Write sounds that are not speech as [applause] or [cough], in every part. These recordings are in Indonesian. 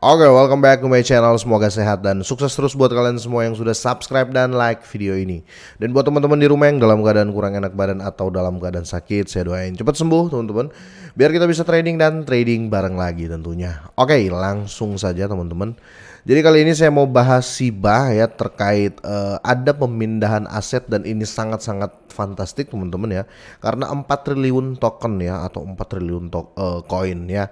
Oke, okay, welcome back to my channel. Semoga sehat dan sukses terus buat kalian semua yang sudah subscribe dan like video ini. Dan buat teman-teman di rumah yang dalam keadaan kurang enak badan atau dalam keadaan sakit, saya doain cepat sembuh, teman-teman. Biar kita bisa trading dan trading bareng lagi tentunya. Oke, okay, langsung saja teman-teman. Jadi kali ini saya mau bahas Siba ya terkait uh, ada pemindahan aset dan ini sangat-sangat fantastik teman-teman ya. Karena 4 triliun token ya atau 4 triliun eh, koin uh, ya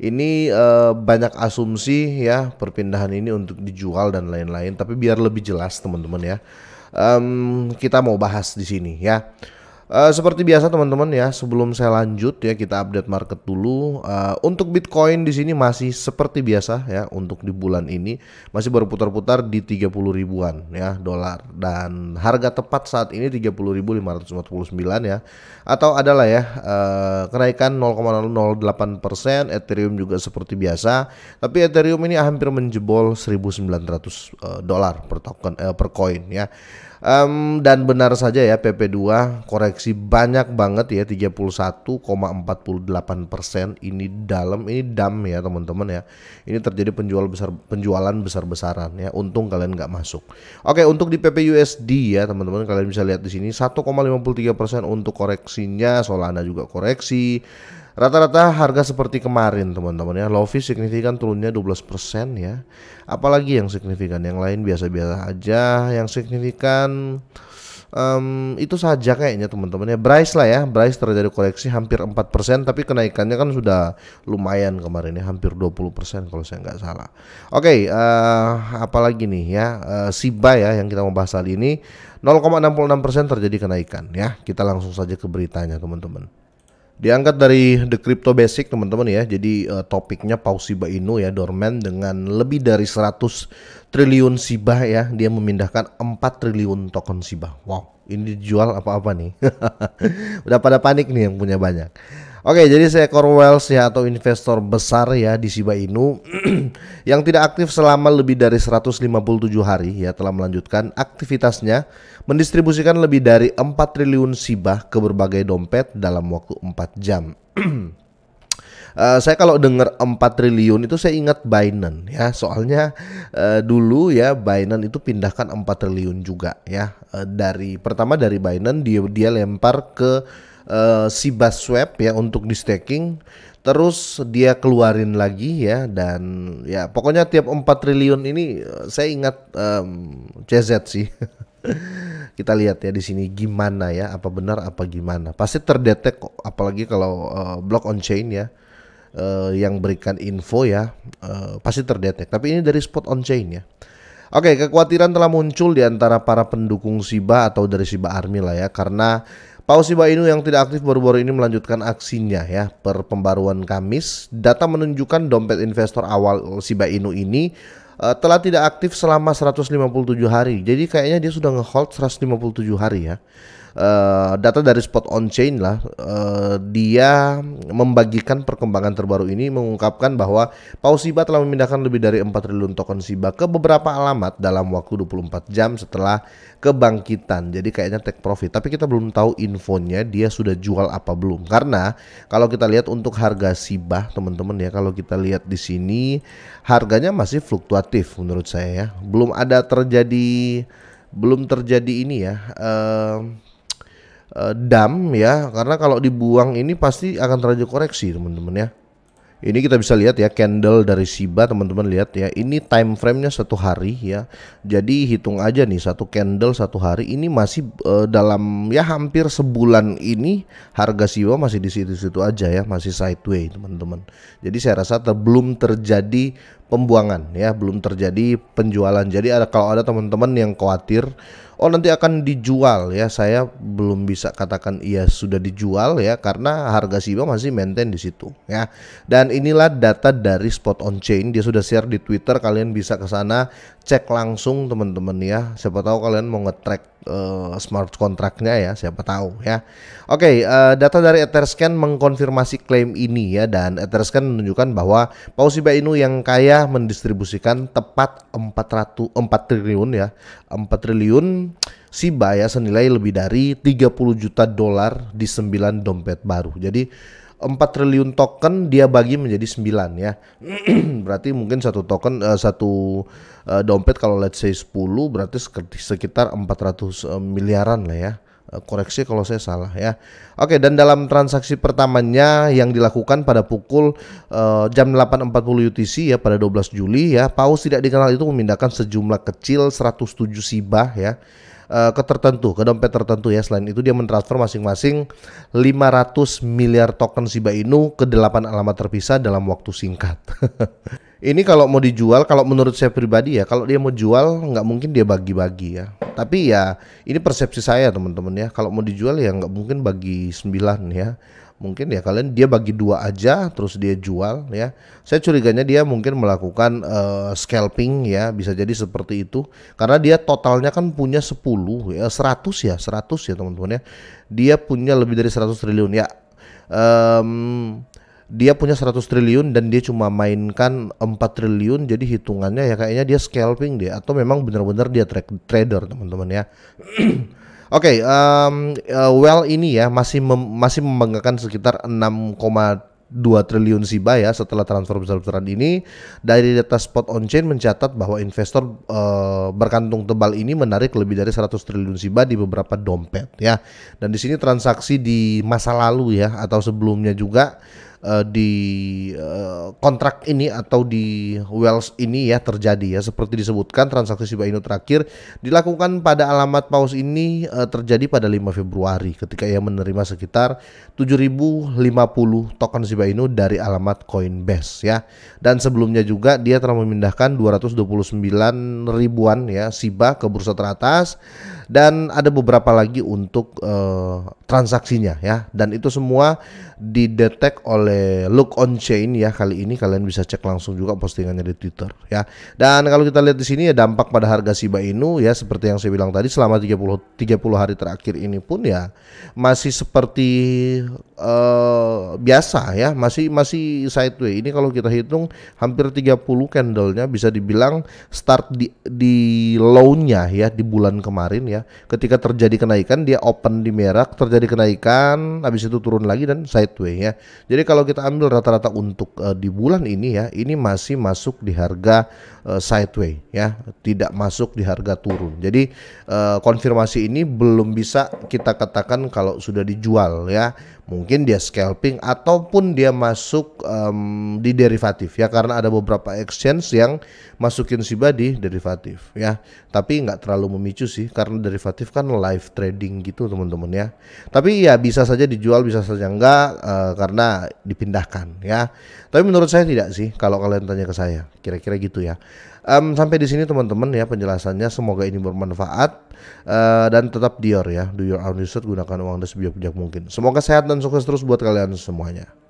ini uh, banyak asumsi ya perpindahan ini untuk dijual dan lain-lain tapi biar lebih jelas teman-teman ya um, kita mau bahas di sini ya Eh, seperti biasa teman-teman ya, sebelum saya lanjut ya kita update market dulu. Uh, untuk Bitcoin di sini masih seperti biasa ya untuk di bulan ini masih berputar-putar di 30 ribuan ya dolar dan harga tepat saat ini 30.549 ya. Atau adalah ya uh, kenaikan 0,08%, Ethereum juga seperti biasa, tapi Ethereum ini hampir menjebol 1.900 uh, dolar per token uh, per koin ya. Um, dan benar saja ya PP2 koreksi si banyak banget ya 31,48 persen ini dalam ini dam ya teman-teman ya ini terjadi penjual besar penjualan besar-besaran ya untung kalian nggak masuk oke untuk di PPUSD ya teman-teman kalian bisa lihat di sini 1,53 persen untuk koreksinya Solana juga koreksi Rata-rata harga seperti kemarin teman-teman ya Lofi signifikan turunnya 12% ya Apalagi yang signifikan Yang lain biasa-biasa aja Yang signifikan um, itu saja kayaknya teman-teman ya Bryce lah ya Bryce terjadi koreksi hampir 4% tapi kenaikannya kan sudah lumayan kemarin ya hampir 20% kalau saya nggak salah oke okay, uh, eh, apalagi nih ya uh, Siba ya yang kita mau bahas kali ini 0,66% terjadi kenaikan ya kita langsung saja ke beritanya teman-teman Diangkat dari The Crypto Basic teman-teman ya. Jadi uh, topiknya Paus Shiba Inu ya dorman dengan lebih dari 100 triliun Shiba ya. Dia memindahkan 4 triliun token Shiba. Wow, ini dijual apa-apa nih. [laughs] Udah pada panik nih yang punya banyak. Oke, jadi seekor Wells ya atau investor besar ya di Shiba Inu [clears throat] yang tidak aktif selama lebih dari 157 hari ya telah melanjutkan aktivitasnya mendistribusikan lebih dari 4 triliun Shiba ke berbagai dompet dalam waktu 4 jam. Uh, [clears throat] saya kalau dengar 4 triliun itu saya ingat Binance ya soalnya uh, dulu ya Binance itu pindahkan 4 triliun juga ya uh, dari pertama dari Binance dia dia lempar ke uh, si bus swab ya untuk di staking terus dia keluarin lagi ya dan ya pokoknya tiap 4 triliun ini eh, saya ingat um, CZ sih [laughs] kita lihat ya di sini gimana ya apa benar apa gimana pasti terdetek kok apalagi kalau uh, block on chain ya uh, yang berikan info ya uh, pasti terdetek tapi ini dari spot on chain ya Oke, kekhawatiran telah muncul di antara para pendukung Siba atau dari Siba Army lah ya karena Paus Siba Inu yang tidak aktif baru-baru ini melanjutkan aksinya ya. Per pembaruan Kamis, data menunjukkan dompet investor awal Siba Inu ini uh, telah tidak aktif selama 157 hari. Jadi kayaknya dia sudah ngehold 157 hari ya. Uh, data dari Spot on Chain lah, uh, dia membagikan perkembangan terbaru ini mengungkapkan bahwa paus Shiba telah memindahkan lebih dari 4 triliun token siba ke beberapa alamat dalam waktu 24 jam setelah kebangkitan. Jadi kayaknya take profit, tapi kita belum tahu infonya dia sudah jual apa belum. Karena kalau kita lihat untuk harga siba, teman-teman ya, kalau kita lihat di sini harganya masih fluktuatif aktif menurut saya ya. Belum ada terjadi belum terjadi ini ya. Uh, dam ya karena kalau dibuang ini pasti akan terjadi koreksi teman-teman ya ini kita bisa lihat ya candle dari Shiba teman-teman lihat ya ini time frame-nya satu hari ya. Jadi hitung aja nih satu candle satu hari ini masih uh, dalam ya hampir sebulan ini harga Shiba masih di situ-situ aja ya masih sideways teman-teman. Jadi saya rasa ter belum terjadi pembuangan ya belum terjadi penjualan. Jadi ada kalau ada teman-teman yang khawatir oh nanti akan dijual ya saya belum bisa katakan ia sudah dijual ya karena harga Shiba masih maintain di situ ya dan inilah data dari spot on chain dia sudah share di Twitter kalian bisa ke sana cek langsung teman-teman ya siapa tahu kalian mau nge-track uh, smart kontraknya ya siapa tahu ya. Oke, okay, uh, eh, data dari Etherscan mengkonfirmasi klaim ini ya dan Etherscan menunjukkan bahwa pausiba Shiba Inu yang kaya mendistribusikan tepat 400 4 triliun ya. 4 triliun Shiba ya senilai lebih dari 30 juta dolar di 9 dompet baru. Jadi 4 triliun token dia bagi menjadi 9 ya. [clears throat] berarti mungkin satu token uh, satu uh, dompet kalau let's say 10 berarti sekitar 400 uh, eh, miliaran lah ya. Uh, koreksi kalau saya salah ya. Oke, dan dalam transaksi pertamanya yang dilakukan pada pukul uh, jam 8.40 UTC ya pada 12 Juli ya, Paus tidak dikenal itu memindahkan sejumlah kecil 107 sibah ya Eh, ke tertentu, ke dompet tertentu ya. Selain itu dia mentransfer masing-masing 500 miliar token Shiba Inu ke 8 alamat terpisah dalam waktu singkat. [laughs] Ini kalau mau dijual, kalau menurut saya pribadi ya, kalau dia mau jual nggak mungkin dia bagi-bagi ya. Tapi ya ini persepsi saya teman-teman ya. Kalau mau dijual ya nggak mungkin bagi sembilan ya. Mungkin ya kalian dia bagi dua aja terus dia jual ya. Saya curiganya dia mungkin melakukan uh, scalping ya, bisa jadi seperti itu. Karena dia totalnya kan punya 10 ya, 100 ya, 100 ya teman-teman ya. Dia punya lebih dari 100 triliun ya. Um, dia punya 100 triliun dan dia cuma mainkan 4 triliun jadi hitungannya ya kayaknya dia scalping deh atau memang benar-benar dia tra trader teman-teman ya. [clears throat] Oke, okay, um, eh, well ini ya masih mem masih membanggakan sekitar 6,2 triliun SIBA ya setelah transfer besar-besaran ini dari data spot on chain mencatat bahwa investor uh, berkantung tebal ini menarik lebih dari 100 triliun SIBA di beberapa dompet ya. Dan di sini transaksi di masa lalu ya atau sebelumnya juga Eh, di uh, kontrak ini atau di Wells ini ya terjadi ya seperti disebutkan transaksi Shiba Inu terakhir dilakukan pada alamat paus ini uh, terjadi pada 5 Februari ketika ia menerima sekitar 7050 token Shiba Inu dari alamat Coinbase ya dan sebelumnya juga dia telah memindahkan 229 ribuan ya Shiba ke bursa teratas dan ada beberapa lagi untuk uh, transaksinya ya dan itu semua didetek oleh oleh Look on Chain ya kali ini kalian bisa cek langsung juga postingannya di Twitter ya. Dan kalau kita lihat di sini ya dampak pada harga Shiba Inu ya seperti yang saya bilang tadi selama 30 30 hari terakhir ini pun ya masih seperti uh, biasa ya, masih masih sideways. Ini kalau kita hitung hampir 30 candle-nya bisa dibilang start di di low-nya ya di bulan kemarin ya. Ketika terjadi kenaikan dia open di merah, terjadi kenaikan habis itu turun lagi dan sideways ya. Jadi kalau kalau kita ambil rata-rata untuk uh, di bulan ini ya, ini masih masuk di harga uh, sideways ya, tidak masuk di harga turun. Jadi uh, konfirmasi ini belum bisa kita katakan kalau sudah dijual ya mungkin dia scalping ataupun dia masuk um, di derivatif ya karena ada beberapa exchange yang masukin Shiba di derivatif ya tapi nggak terlalu memicu sih karena derivatif kan live trading gitu teman-teman ya tapi ya bisa saja dijual bisa saja enggak uh, eh, karena dipindahkan ya tapi menurut saya tidak sih kalau kalian tanya ke saya kira-kira gitu ya um, sampai di sini teman-teman ya penjelasannya semoga ini bermanfaat Eh, dan tetap Dior ya, do your own research, gunakan uang Anda sebanyak-banyak mungkin. Semoga sehat dan sukses terus buat kalian semuanya.